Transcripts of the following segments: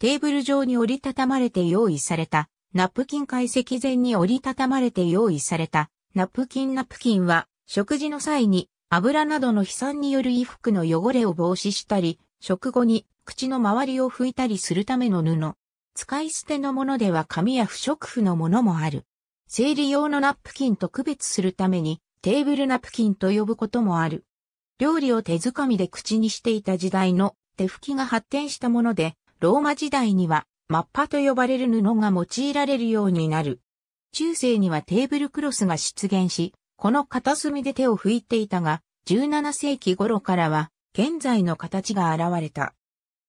テーブル上に折りたたまれて用意された、ナプキン解析前に折りたたまれて用意された、ナプキンナプキンは、食事の際に油などの飛散による衣服の汚れを防止したり、食後に口の周りを拭いたりするための布。使い捨てのものでは紙や不織布のものもある。生理用のナプキンと区別するためにテーブルナプキンと呼ぶこともある。料理を手づかみで口にしていた時代の手拭きが発展したもので、ローマ時代には、マッパと呼ばれる布が用いられるようになる。中世にはテーブルクロスが出現し、この片隅で手を拭いていたが、17世紀頃からは、現在の形が現れた。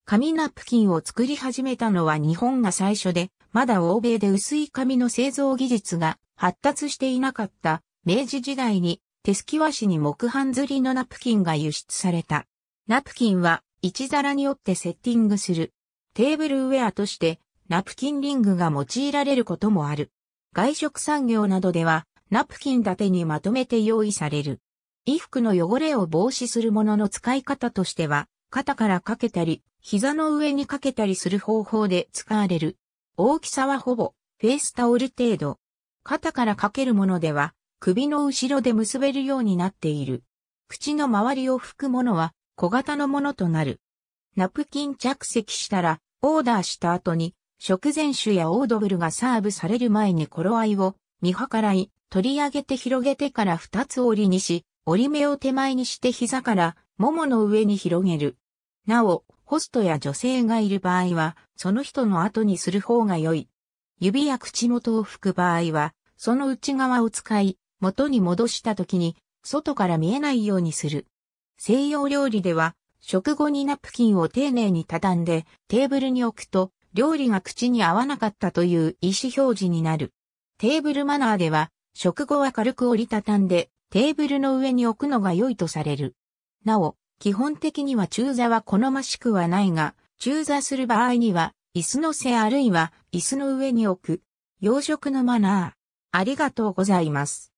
紙ナプキンを作り始めたのは日本が最初で、まだ欧米で薄い紙の製造技術が発達していなかった明治時代に手すき和紙に木版刷りのナプキンが輸出された。ナプキンは一皿によってセッティングするテーブルウェアとしてナプキンリングが用いられることもある。外食産業などではナプキン立てにまとめて用意される。衣服の汚れを防止するものの使い方としては、肩からかけたり、膝の上にかけたりする方法で使われる。大きさはほぼフェイスタオル程度。肩からかけるものでは、首の後ろで結べるようになっている。口の周りを拭くものは小型のものとなる。ナプキン着席したらオーダーした後に、食前酒やオードブルがサーブされる前に頃合いを見計らい、取り上げて広げてから二つ折りにし、折り目を手前にして膝からももの上に広げる。なお、ホストや女性がいる場合は、その人の後にする方が良い。指や口元を拭く場合は、その内側を使い、元に戻した時に、外から見えないようにする。西洋料理では、食後にナプキンを丁寧に畳んでテーブルに置くと料理が口に合わなかったという意思表示になる。テーブルマナーでは食後は軽く折りたたんでテーブルの上に置くのが良いとされる。なお、基本的には中座は好ましくはないが、中座する場合には椅子の背あるいは椅子の上に置く。洋食のマナー。ありがとうございます。